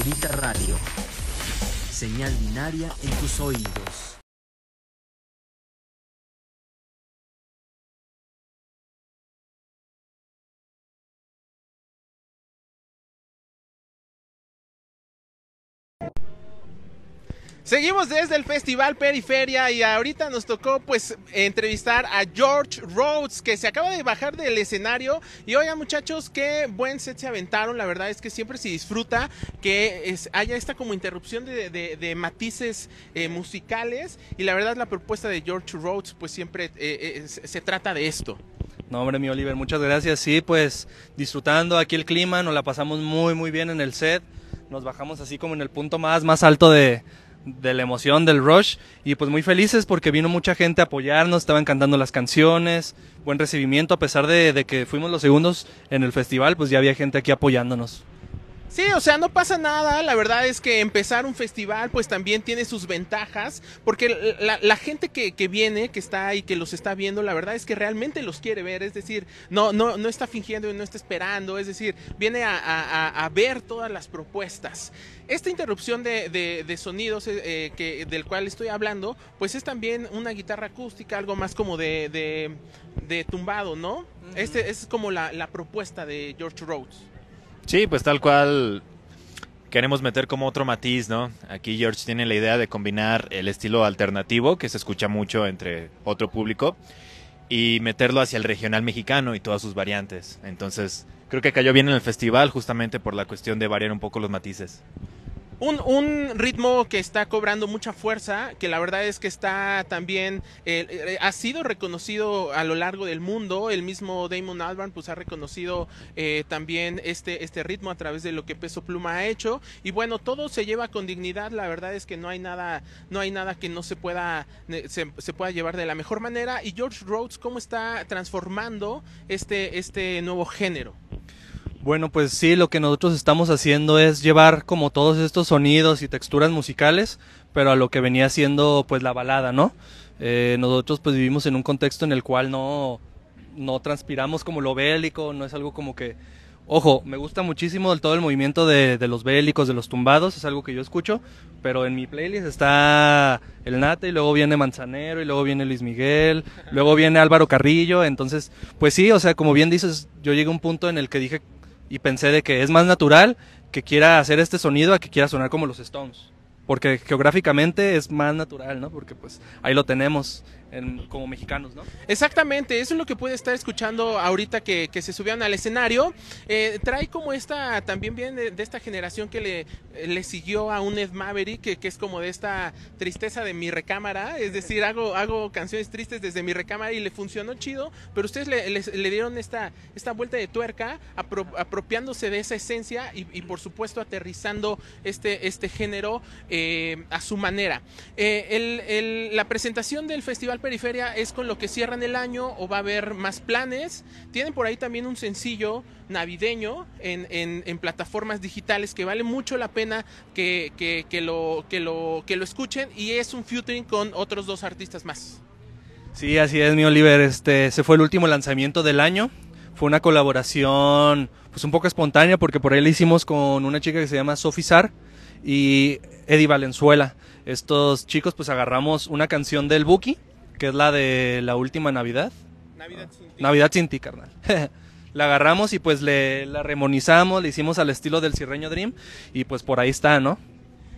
Grita Radio. Señal binaria en tus oídos. Seguimos desde el Festival Periferia y ahorita nos tocó pues entrevistar a George Rhodes que se acaba de bajar del escenario y oigan muchachos qué buen set se aventaron, la verdad es que siempre se disfruta que haya esta como interrupción de, matices eh, musicales y la verdad la propuesta de George Rhodes pues siempre eh, eh, se trata de esto. No, hombre, mi Oliver, muchas gracias. Sí, pues disfrutando aquí el clima, nos la pasamos muy, muy bien en el set. Nos bajamos así como en el punto más, más alto de, de la emoción, del rush. Y pues muy felices porque vino mucha gente a apoyarnos, estaban cantando las canciones, buen recibimiento, a pesar de, de que fuimos los segundos en el festival, pues ya había gente aquí apoyándonos. Sí, o sea, no pasa nada. La verdad es que empezar un festival pues también tiene sus ventajas, porque la, gente que, viene, que está ahí, que los está viendo, la verdad es que realmente los quiere ver. Es decir, no, no, no está fingiendo y no está esperando. Es decir, viene a, ver todas las propuestas. Esta interrupción de, sonidos eh, eh, que, del cual estoy hablando, pues es también una guitarra acústica, algo más como de, de, tumbado, ¿no? Este es como la propuesta de George Rhodes. Sí, pues tal cual queremos meter como otro matiz, ¿no? Aquí George tiene la idea de combinar el estilo alternativo, que se escucha mucho entre otro público, y meterlo hacia el regional mexicano y todas sus variantes. Entonces, creo que cayó bien en el festival justamente por la cuestión de variar un poco los matices. Un, ritmo que está cobrando mucha fuerza, que la verdad es que está también, eh, eh, ha sido reconocido a lo largo del mundo, el mismo Damon Albarn pues ha reconocido eh, también este, este, ritmo a través de lo que Peso Pluma ha hecho y bueno, todo se lleva con dignidad, la verdad es que no hay nada, no hay nada que no se pueda, se pueda llevar de la mejor manera y George Rhodes, ¿cómo está transformando este, este nuevo género? Bueno, pues sí, lo que nosotros estamos haciendo es llevar como todos estos sonidos y texturas musicales, pero a lo que venía siendo pues la balada, ¿no? Eh, nosotros pues vivimos en un contexto en el cual no, no transpiramos como lo bélico, no es algo como que... Ojo, me gusta muchísimo todo el movimiento de, de, los bélicos, de los tumbados, es algo que yo escucho, pero en mi playlist está el Nate y luego viene Manzanero y luego viene Luis Miguel, luego viene Álvaro Carrillo, entonces, pues sí, o sea, como bien dices, yo llegué a un punto en el que dije, y pensé de que es más natural que quiera hacer este sonido a que quiera sonar como los Stones. Porque geográficamente es más natural, ¿no? Porque pues ahí lo tenemos como mexicanos, ¿no? Exactamente, eso es lo que puede estar escuchando ahorita que, se subían al escenario. Eh, trae como esta, también viene de, esta generación que le, le siguió a un Ed Maverick, que, es como de esta tristeza de mi recámara, es decir, hago, hago canciones tristes desde mi recámara y le funcionó chido, pero ustedes le, dieron esta, esta vuelta de tuerca apropiándose de esa esencia y, por supuesto aterrizando este, este género eh, a su manera. Eh, la presentación del festival Periferia es con lo que cierran el año o va a haber más planes. Tienen por ahí también un sencillo navideño en, plataformas digitales que vale mucho la pena que, lo, que, lo, que lo escuchen y es un featuring con otros dos artistas más. Sí, así es, mi Oliver. Este, se fue el último lanzamiento del año. Fue una colaboración pues un poco espontánea porque por ahí lo hicimos con una chica que se llama Sofizar y Eddie Valenzuela estos chicos pues agarramos una canción del Buki que es la de la última Navidad. Navidad sin ti. Navidad sin ti, carnal. la agarramos y pues le, la remonizamos, le hicimos al estilo del Cirreño Dream y pues por ahí está, ¿no?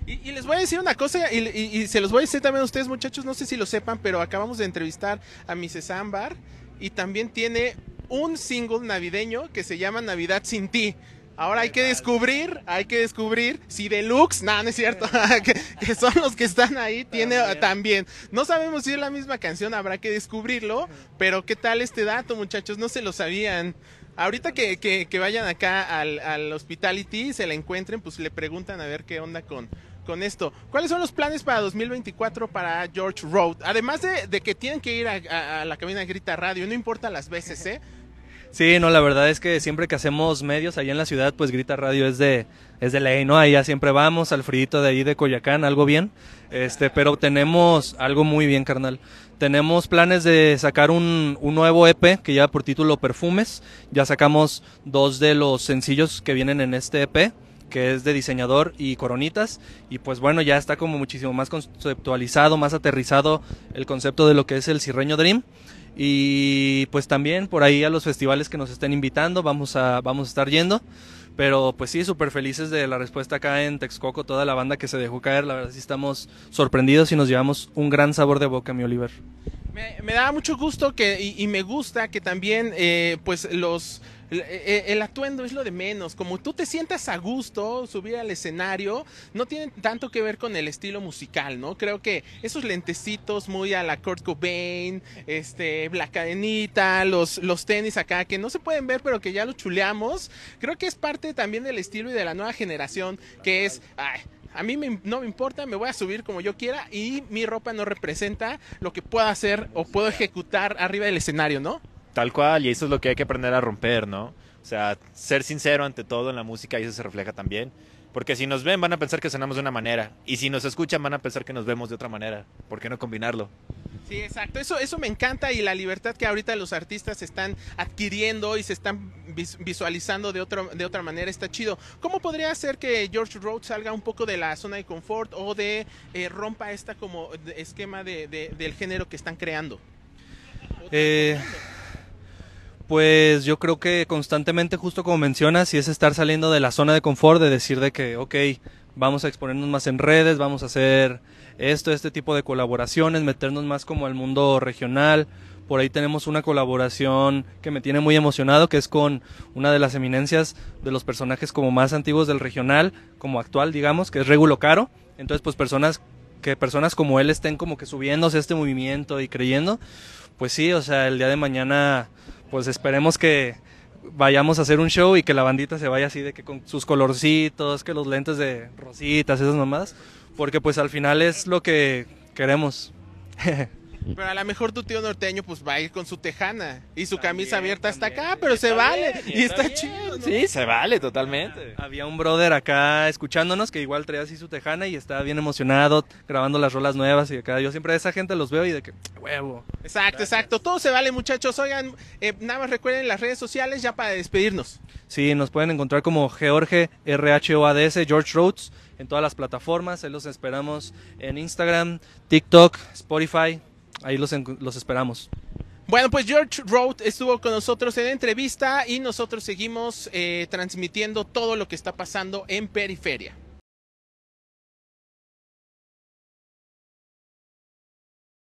Y, les voy a decir una cosa, y, se los voy a decir también a ustedes, muchachos, no sé si lo sepan, pero acabamos de entrevistar a Mrs. sambar y también tiene un single navideño que se llama Navidad sin ti. Ahora hay que descubrir, hay que descubrir si Deluxe, no, no es cierto, que, son los que están ahí, tiene también. No sabemos si es la misma canción, habrá que descubrirlo, pero ¿qué tal este dato, muchachos? No se lo sabían. Ahorita que, que, vayan acá al, al Hospitality, se la encuentren, pues le preguntan a ver qué onda con, con esto. ¿Cuáles son los planes para 2024 para George Road? Además de, que tienen que ir a, a la cabina de Grita Radio, no importa las veces, ¿eh? Sí, no, la verdad es que siempre que hacemos medios allá en la ciudad, pues Grita Radio es de, es de ley, ¿no? ya siempre vamos, al de ahí de Coyacán, algo bien. Este, pero tenemos algo muy bien, carnal. Tenemos planes de sacar un, nuevo EP que lleva por título Perfumes. Ya sacamos dos de los sencillos que vienen en este EP que es de diseñador y coronitas y pues bueno ya está como muchísimo más conceptualizado más aterrizado el concepto de lo que es el Sirreño dream y pues también por ahí a los festivales que nos estén invitando vamos a, vamos a estar yendo. Pero pues sí, súper felices de la respuesta acá en Texcoco, toda la banda que se dejó caer. La verdad sí estamos sorprendidos y nos llevamos un gran sabor de boca, mi Oliver. Me, da mucho gusto que, y, me gusta que también, eh, pues, los, eh, el, atuendo es lo de menos. Como tú te sientas a gusto subir al escenario, no tiene tanto que ver con el estilo musical, ¿no? Creo que esos lentecitos muy a la Kurt Cobain, este, la cadenita, los, los tenis acá que no se pueden ver, pero que ya lo chuleamos. Creo que es parte también del estilo y de la nueva generación, que es, a mí no me importa, me voy a subir como yo quiera y mi ropa no representa lo que pueda hacer o puedo ejecutar arriba del escenario, ¿no? Tal cual, y eso es lo que hay que aprender a romper, ¿no? O sea, ser sincero ante todo en la música y eso se refleja también. Porque si nos ven van a pensar que sonamos de una manera. Y si nos escuchan van a pensar que nos vemos de otra manera. ¿Por qué no combinarlo? Sí, exacto. Eso, eso me encanta y la libertad que ahorita los artistas están adquiriendo y se están visualizando de, otro, de otra manera está chido. ¿Cómo podría ser que George Rhodes salga un poco de la zona de confort o de eh, rompa esta como esquema de, del género que están creando? Eh, pues yo creo que constantemente, justo como mencionas, y es estar saliendo de la zona de confort, de decir de que, ok, vamos a exponernos más en redes, vamos a hacer esto, este tipo de colaboraciones, meternos más como al mundo regional. Por ahí tenemos una colaboración que me tiene muy emocionado, que es con una de las eminencias de los personajes como más antiguos del regional, como actual, digamos, que es Regulo Caro. Entonces, pues personas que personas como él estén como que subiéndose a este movimiento y creyendo, pues sí, o sea, el día de mañana pues esperemos que vayamos a hacer un show y que la bandita se vaya así de que con sus colorcitos, que los lentes de rositas, esas nomás, porque pues al final es lo que queremos. Pero a lo mejor tu tío norteño pues va a ir con su tejana y su camisa abierta hasta acá, pero se vale y está, chido. Sí, se vale totalmente. Ah, había un brother acá escuchándonos que igual traía así su tejana y estaba bien emocionado grabando las rolas nuevas y acá yo siempre a esa gente los veo y de que ah, huevo. Exacto, exacto. Todo se vale muchachos. Oigan, eh, nada más recuerden las redes sociales ya para despedirnos. Sí, nos pueden encontrar como George RHOADS, George Rhodes, en todas las plataformas. Se los esperamos en Instagram, TikTok, Spotify ahí los, los esperamos. Bueno, pues George Roth estuvo con nosotros en entrevista y nosotros seguimos eh, transmitiendo todo lo que está pasando en Periferia.